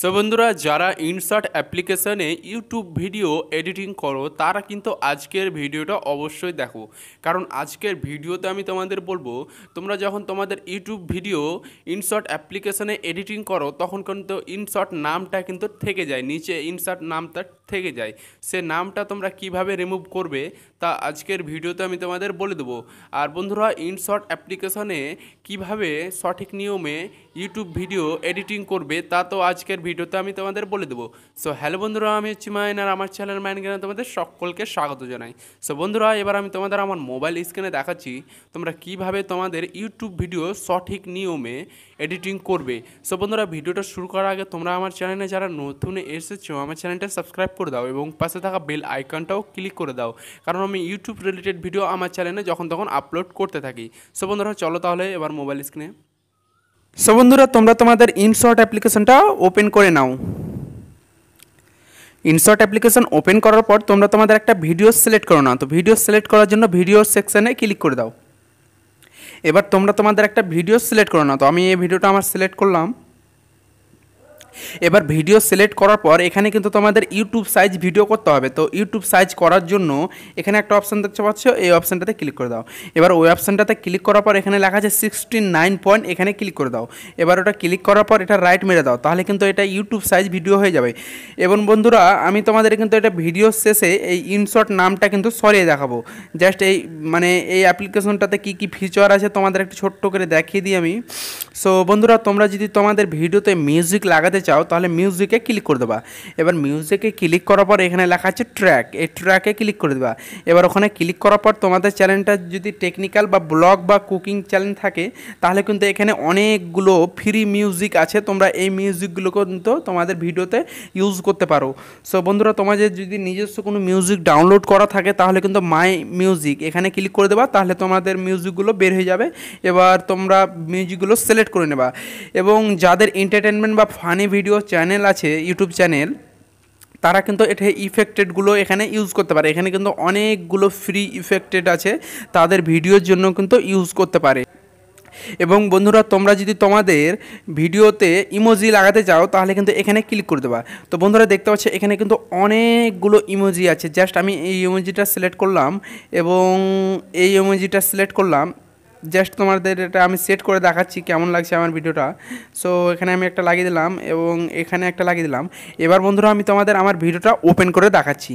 so বন্ধুরা যারা InShot অ্যাপ্লিকেশানে ইউটিউব ভিডিও এডিটিং করো তারা কিন্তু আজকের ভিডিওটা অবশ্যই দেখো কারণ আজকের ভিডিওতে আমি তোমাদের বলবো তোমরা যখন তোমাদের ইউটিউব ভিডিও ইনশর্ট অ্যাপ্লিকেশানে এডিটিং করো তখন কিন্তু ইনশর্ট নামটা কিন্তু থেকে যায় নিচে ইনশর্ট নামটা থেকে যায় সে নামটা তোমরা কিভাবে রিমুভ করবে তা আজকের ভিডিওতে আমি তোমাদের বলে দেবো আর বন্ধুরা ইনশর্ট অ্যাপ্লিকেশনে কিভাবে সঠিক নিয়মে ইউটিউব ভিডিও এডিটিং করবে তা তো আজকের ভিডিওতে আমি তোমাদের বলে দেবো সো হ্যালো বন্ধুরা আমি হচ্ছি মাইন আর আমার চ্যানেল মাইন কেন তোমাদের সকলকে স্বাগত জানাই সো বন্ধুরা এবার আমি তোমাদের আমার মোবাইল স্ক্রিনে দেখাচ্ছি তোমরা কিভাবে তোমাদের ইউটিউব ভিডিও সঠিক নিয়মে এডিটিং করবে সো বন্ধুরা ভিডিওটা শুরু করার আগে তোমরা আমার চ্যানেলে যারা নতুন এসেছো আমার চ্যানেলটা সাবস্ক্রাইব করে দাও এবং পাশে থাকা বেল আইকনটাও ক্লিক করে দাও কারণ আমি ইউটিউব রিলেটেড ভিডিও আমার চ্যানেলে যখন তখন আপলোড করতে থাকি সো বন্ধুরা চলো তাহলে এবার মোবাইল স্ক্রিনে সো বন্ধুরা তোমরা তোমাদের ইনশর্ট অ্যাপ্লিকেশনটা ওপেন করে নাও ইনশর্ট অ্যাপ্লিকেশন ওপেন করার পর তোমরা তোমাদের একটা ভিডিও সিলেক্ট করো না তো ভিডিও সিলেক্ট করার জন্য ভিডিও সেকশানে ক্লিক করে দাও এবার তোমরা তোমাদের একটা ভিডিও সিলেক্ট করো না তো আমি এই ভিডিওটা আমার সিলেক্ট করলাম এবার ভিডিও সিলেক্ট করার পর এখানে কিন্তু তোমাদের ইউটিউব সাইজ ভিডিও করতে হবে তো ইউটিউব সাইজ করার জন্য এখানে একটা অপশান দেখতে পাচ্ছ এই অপশানটাতে ক্লিক করে দাও এবার ওই অপশানটাতে ক্লিক করার পর এখানে লেখা আছে সিক্সটি নাইন পয়েন্ট এখানে ক্লিক করে দাও এবার ওটা ক্লিক করার পর এটা রাইট মেরে দাও তাহলে কিন্তু এটা ইউটিউব সাইজ ভিডিও হয়ে যাবে এবং বন্ধুরা আমি তোমাদের কিন্তু এটা ভিডিও শেষে এই ইনশর্ট নামটা কিন্তু সরিয়ে দেখাবো জাস্ট এই মানে এই অ্যাপ্লিকেশনটাতে কি কি ফিচার আছে তোমাদের একটু ছোট্ট করে দেখিয়ে দিই আমি সো বন্ধুরা তোমরা যদি তোমাদের ভিডিওতে মিউজিক লাগাতে চাও তাহলে মিউজিকে ক্লিক করে দেবা এবার মিউজিকে ক্লিক করার পর এখানে লেখা আছে ট্র্যাক এই ট্র্যাকে ক্লিক করে দেবা এবার ওখানে ক্লিক করার পর তোমাদের চ্যানেলটা যদি টেকনিক্যাল বা ব্লগ বা কুকিং চ্যানেল থাকে তাহলে কিন্তু এখানে অনেকগুলো ফ্রি মিউজিক আছে তোমরা এই মিউজিকগুলো কিন্তু তোমাদের ভিডিওতে ইউজ করতে পারো সো বন্ধুরা তোমাদের যদি নিজস্ব কোনো মিউজিক ডাউনলোড করা থাকে তাহলে কিন্তু মাই মিউজিক এখানে ক্লিক করে দেবা তাহলে তোমাদের মিউজিকগুলো বের হয়ে যাবে এবার তোমরা মিউজিকগুলো সিলেক্ট করে নেবা এবং যাদের এন্টারটেনমেন্ট বা ফানি ভিডিও চ্যানেল আছে ইউটিউব চ্যানেল তারা কিন্তু এটা ইফেক্টেডগুলো এখানে ইউজ করতে পারে এখানে কিন্তু অনেকগুলো ফ্রি ইফেক্টেড আছে তাদের ভিডিওর জন্য কিন্তু ইউজ করতে পারে এবং বন্ধুরা তোমরা যদি তোমাদের ভিডিওতে ইমোজি লাগাতে চাও তাহলে কিন্তু এখানে ক্লিক করে দেবা তো বন্ধুরা দেখতে পাচ্ছ এখানে কিন্তু অনেকগুলো ইমোজি আছে জাস্ট আমি এই ইমোজিটা সিলেক্ট করলাম এবং এই ইমোজিটা সিলেক্ট করলাম জাস্ট তোমাদের এটা আমি সেট করে দেখাচ্ছি কেমন লাগছে আমার ভিডিওটা সো এখানে আমি একটা লাগিয়ে দিলাম এবং এখানে একটা লাগিয়ে দিলাম এবার বন্ধুরা আমি তোমাদের আমার ভিডিওটা ওপেন করে দেখাচ্ছি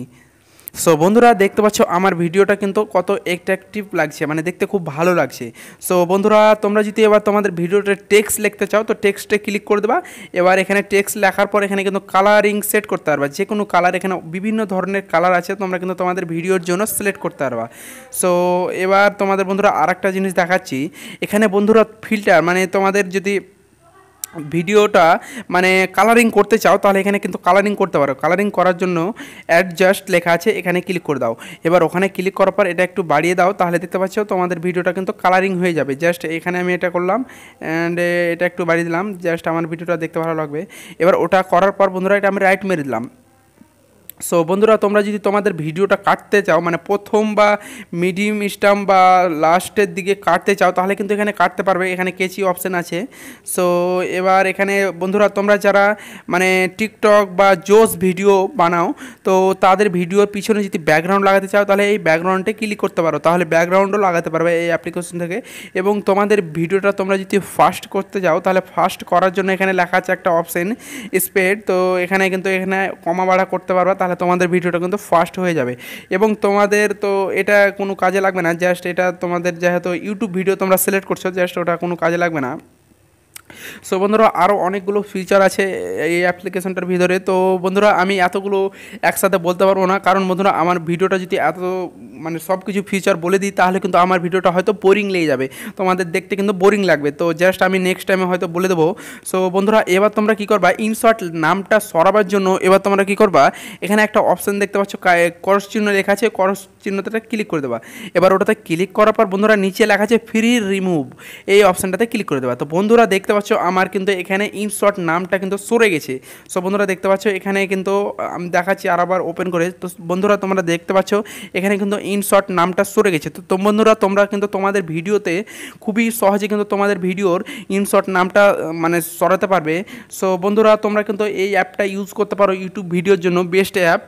সো বন্ধুরা দেখতে পাচ্ছ আমার ভিডিওটা কিন্তু কত অ্যাট্রাকটিভ লাগছে মানে দেখতে খুব ভালো লাগছে সো বন্ধুরা তোমরা যদি এবার তোমাদের ভিডিওটা টেক্সট লিখতে চাও তো টেক্সটে ক্লিক করে দেবা এবার এখানে টেক্সট লেখার পর এখানে কিন্তু কালারিং সেট করতে পারবা যে কোনো কালার এখানে বিভিন্ন ধরনের কালার আছে তোমরা কিন্তু তোমাদের ভিডিওর জন্য সিলেক্ট করতে পারবা সো এবার তোমাদের বন্ধুরা আর জিনিস দেখাচ্ছি এখানে বন্ধুরা ফিল্টার মানে তোমাদের যদি ভিডিওটা মানে কালারিং করতে চাও তাহলে এখানে কিন্তু কালারিং করতে পারো কালারিং করার জন্য অ্যাডজাস্ট লেখা আছে এখানে ক্লিক করে দাও এবার ওখানে ক্লিক করার পর এটা একটু বাড়িয়ে দাও তাহলে দেখতে পাচ্ছ তোমাদের ভিডিওটা কিন্তু কালারিং হয়ে যাবে জাস্ট এখানে আমি এটা করলাম অ্যান্ড এটা একটু বাড়িয়ে দিলাম জাস্ট আমার ভিডিওটা দেখতে ভালো লাগবে এবার ওটা করার পর বন্ধুরা এটা আমি রাইট মেরে দিলাম সো বন্ধুরা তোমরা যদি তোমাদের ভিডিওটা কাটতে চাও মানে প্রথম বা মিডিয়াম স্টাম বা লাস্টের দিকে কাটতে চাও তাহলে কিন্তু এখানে কাটতে পারবে এখানে কেচি অপশান আছে সো এবার এখানে বন্ধুরা তোমরা যারা মানে টিকটক বা জোস ভিডিও বানাও তো তাদের ভিডিওর পিছনে যদি ব্যাকগ্রাউন্ড লাগাতে চাও তাহলে এই ব্যাকগ্রাউন্ডে ক্লিক করতে পারো তাহলে ব্যাকগ্রাউন্ডও লাগাতে পারবে এই অ্যাপ্লিকেশন থেকে এবং তোমাদের ভিডিওটা তোমরা যদি ফাস্ট করতে যাও তাহলে ফাস্ট করার জন্য এখানে লেখা আছে একটা অপশান স্পেড তো এখানে কিন্তু এখানে কমা বাড়া করতে পারবা তাহলে তোমাদের ভিডিওটা কিন্তু ফাস্ট হয়ে যাবে এবং তোমাদের তো এটা কোনো কাজে লাগবে না জাস্ট এটা তোমাদের যেহেতু ইউটিউব ভিডিও তোমরা সিলেক্ট করছো জাস্ট ওটা কোনো কাজে লাগবে না সো বন্ধুরা আরও অনেকগুলো ফিচার আছে এই অ্যাপ্লিকেশনটার ভিতরে তো বন্ধুরা আমি এতগুলো একসাথে বলতে পারবো না কারণ বন্ধুরা আমার ভিডিওটা যদি এত মানে সব কিছু ফিচার বলে দিই তাহলে কিন্তু আমার ভিডিওটা হয়তো বোরিং লেগে যাবে তোমাদের দেখতে কিন্তু বোরিং লাগবে তো জাস্ট আমি নেক্সট টাইমে হয়তো বলে দেবো সো বন্ধুরা এবার তোমরা কী করবা ইনশর্ট নামটা সরাবার জন্য এবার তোমরা কী করবা এখানে একটা অপশান দেখতে পাচ্ছ করস চিহ্ন লেখা আছে করস চিহ্নটা ক্লিক করে দেবা এবার ওটাতে ক্লিক করার পর বন্ধুরা নিচে লেখা আছে ফ্রি রিমুভ এই অপশানটাতে ক্লিক করে দেবা তো বন্ধুরা দেখতে পাচ্ছ আমার কিন্তু এখানে ইনশর্ট নামটা কিন্তু সরে গেছে সো বন্ধুরা দেখতে পাচ্ছ এখানে কিন্তু আমি দেখাচ্ছি আর আবার ওপেন করে তো বন্ধুরা তোমরা দেখতে পাচ্ছ এখানে কিন্তু ইন শর্ট নামটা সরে গেছে তো বন্ধুরা তোমরা কিন্তু তোমাদের ভিডিওতে খুবই সহজে কিন্তু তোমাদের ভিডিওর ইন শর্ট নামটা মানে সরাতে পারবে সো বন্ধুরা তোমরা কিন্তু এই অ্যাপটা ইউজ করতে পারো ইউটিউব ভিডিওর জন্য বেস্ট অ্যাপ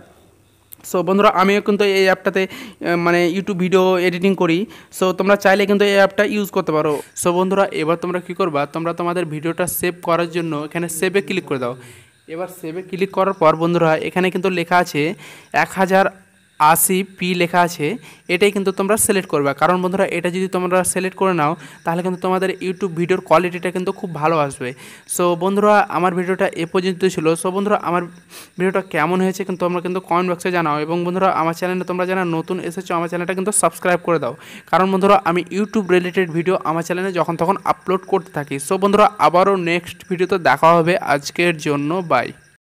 সো বন্ধুরা আমিও কিন্তু এই অ্যাপটাতে মানে ইউটিউব ভিডিও এডিটিং করি সো তোমরা চাইলে কিন্তু এই অ্যাপটা ইউজ করতে পারো সো বন্ধুরা এবার তোমরা কী করবা তোমরা তোমাদের ভিডিওটা সেভ করার জন্য এখানে সেভে ক্লিক করে দাও এবার সেভে ক্লিক করার পর বন্ধুরা এখানে কিন্তু লেখা আছে এক হাজার আসি পি লেখা আছে এটাই কিন্তু তোমরা সিলেক্ট করবে কারণ বন্ধুরা এটা যদি তোমরা সিলেক্ট করে নাও তাহলে কিন্তু তোমাদের ইউটিউব ভিডিওর কোয়ালিটিটা কিন্তু খুব ভালো আসবে সো বন্ধুরা আমার ভিডিওটা এ পর্যন্ত ছিল সো বন্ধুরা আমার ভিডিওটা কেমন হয়েছে কিন্তু তোমরা কিন্তু কমেন্ট বক্সে জানাও এবং বন্ধুরা আমার চ্যানেলে তোমরা যারা নতুন এসেছো আমার চ্যানেলটা কিন্তু সাবস্ক্রাইব করে দাও কারণ বন্ধুরা আমি ইউটিউব রিলেটেড ভিডিও আমার চ্যানেলে যখন তখন আপলোড করতে থাকি সো বন্ধুরা আবারও নেক্সট ভিডিওতে দেখা হবে আজকের জন্য বাই